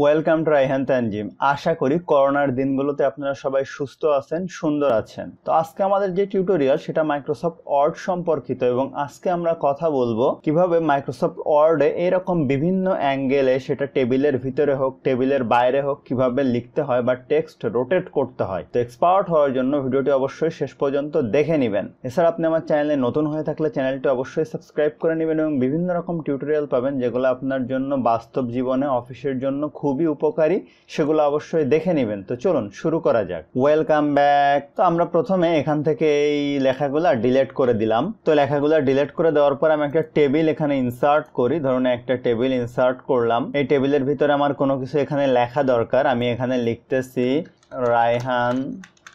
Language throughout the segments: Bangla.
ওয়েলকাম টু রাইহান তানজিম আশা করি করোনার দিনগুলোতে আপনারা সবাই সুস্থ আছেন সুন্দর আছেন তো আজকে আমাদের যে টিউটোরিয়াল সেটা মাইক্রোসফট ওয়ার্ড সম্পর্কিত এবং আজকে আমরা কথা বলবো কিভাবে মাইক্রোসফট ওয়ার্ডে এরকম বিভিন্ন অ্যাঙ্গেলে সেটা টেবিলের ভিতরে হোক টেবিলের বাইরে হোক কিভাবে লিখতে হয় বা টেক্সট রোটেট করতে হয় তো এক্সপার্ট হওয়ার জন্য ভিডিওটি অবশ্যই শেষ পর্যন্ত দেখে নেবেন এছাড়া আপনি আমার চ্যানেলে নতুন হয়ে থাকলে চ্যানেলটি অবশ্যই সাবস্ক্রাইব করে নেবেন এবং বিভিন্ন রকম টিউটোরিয়াল পাবেন যেগুলো আপনার জন্য বাস্তব জীবনে অফিসের জন্য খুবই উপকারী সেগুলো অবশ্যই দেখে নেবেন তো চলুন শুরু করা যাক ওয়েলকাম ব্যাক তো আমরা প্রথমে এখান থেকে এই লেখাগুলো ডিলেট করে দিলাম তো লেখাগুলো ডিলেট করে দেওয়ার পর আমি একটা টেবিল এখানে ইনসার্ট করি ধরুন একটা টেবিল ইনসার্ট করলাম এই টেবিলের ভিতরে আমার কোনো কিছু এখানে লেখা দরকার আমি এখানে লিখতেছি রায়হান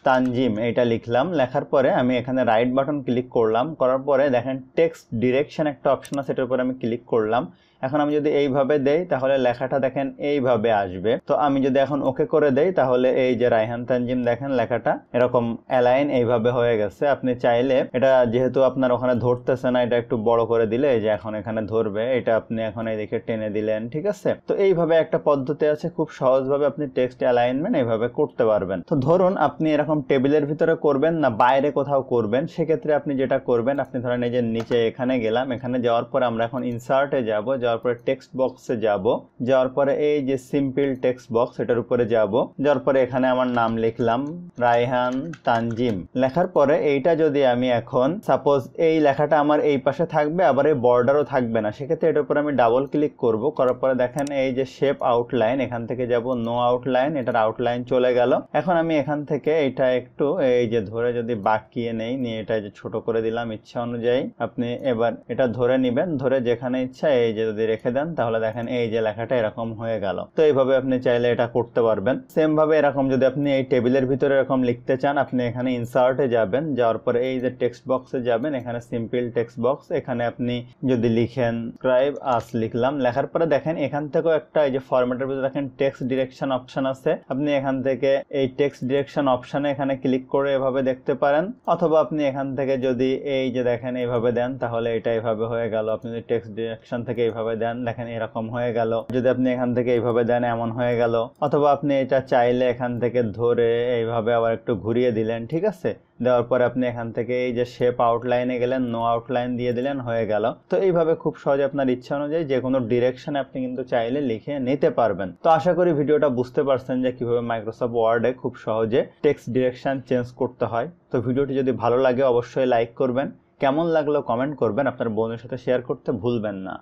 তানজিম এটা লিখলাম লেখার পরে আমি এখানে রাইট বাটন ক্লিক করলাম করার পরে দেখেন টেক্সট ডিরেকশন একটা অপশন আছে এটার উপরে আমি ক্লিক করলাম এখন আমি যদি এইভাবে দেই তাহলে লেখাটা দেখেন এইভাবে আসবে তো আমি যদি এখন ওকে করে দেই তাহলে এই যে রায়হান তানজিম দেখেন লেখাটা এরকম অ্যালাইন এইভাবে হয়ে গেছে আপনি চাইলে এটা যেহেতু আপনার ওখানে ধরতেছে না এটা একটু বড় করে দিলে এই যে এখন এখানে ধরবে এটা আপনি এখন এই দেখে টেনে দিলেন ঠিক আছে তো এইভাবে একটা পদ্ধতি আছে খুব সহজভাবে আপনি টেক্সট অ্যালাইনমেন্ট এইভাবে করতে পারবেন তো ধরুন আপনি এরকম এরকম টেবিলের ভিতরে করবেন না বাইরে কোথাও করবেন সেক্ষেত্রে আপনি যেটা করবেন আপনি ধরেন এই যে নিচে এখানে গেলাম এখানে যাওয়ার পরে আমরা এখন ইনসার্টে যাব যাওয়ার পরে টেক্সট বক্সে যাব যাওয়ার পরে এই যে সিম্পল টেক্সট বক্স এটার উপরে যাব যাওয়ার পরে এখানে আমার নাম লিখলাম রায়হান তানজিম লেখার পরে এইটা যদি আমি এখন সাপোজ এই লেখাটা আমার এই পাশে থাকবে আবার এই বর্ডারও থাকবে না সেক্ষেত্রে এটার উপরে আমি ডাবল ক্লিক করব করার পরে দেখেন এই যে শেপ আউটলাইন এখান থেকে যাব নো আউটলাইন এটার আউটলাইন চলে গেল এখন আমি এখান থেকে এইটা এটা একটু এই যে ধরে যদি বাঁকিয়ে নেই নিয়ে এটা যে ছোট করে দিলাম ইচ্ছা অনুযায়ী আপনি এবার এটা ধরে নেবেন ধরে যেখানে ইচ্ছা এই যে যদি রেখে দেন তাহলে দেখেন এই যে লেখাটা এরকম হয়ে গেল তো এইভাবে আপনি চাইলে এটা করতে পারবেন সেম ভাবে এরকম যদি আপনি এই টেবিলের ভিতরে এরকম লিখতে চান আপনি এখানে ইনসার্টে যাবেন যাওয়ার পরে এই যে টেক্সট বক্সে যাবেন এখানে সিম্পল টেক্সট বক্স এখানে আপনি যদি লিখেন ক্রাইব আস লিখলাম লেখার পরে দেখেন এখান থেকেও একটা এই যে ফরম্যাটের ভিতরে দেখেন টেক্সট ডিরেকশন অপশন আছে আপনি এখান থেকে এই টেক্সট ডিরেকশন অপশনে এখানে ক্লিক করে এভাবে দেখতে পারেন অথবা আপনি এখান থেকে যদি এই যে দেখেন এইভাবে দেন তাহলে এটা এইভাবে হয়ে গেল আপনি যদি টেক্সট ডিরেকশন থেকে এইভাবে দেন দেখেন এরকম হয়ে গেল যদি আপনি এখান থেকে এইভাবে দেন এমন হয়ে গেল অথবা আপনি এটা চাইলে এখান থেকে ধরে এইভাবে আবার একটু ঘুরিয়ে দিলেন ঠিক আছে দেওয়ার পরে আপনি এখান থেকে এই যে শেপ আউটলাইনে গেলেন নো আউটলাইন দিয়ে দিলেন হয়ে গেল তো এইভাবে খুব সহজে আপনার ইচ্ছা অনুযায়ী যে কোনো ডিরেকশন আপনি কিন্তু চাইলে লিখে নিতে পারবেন তো আশা করি ভিডিওটা বুঝতে পারছেন যে কিভাবে মাইক্রোসফট ওয়ার্ডে খুব সহজে টেক্সট ডিরেকশান চেঞ্জ করতে হয় তো ভিডিওটি যদি ভালো লাগে অবশ্যই লাইক করবেন কেমন লাগলো কমেন্ট করবেন আপনার বোনের সাথে শেয়ার করতে ভুলবেন না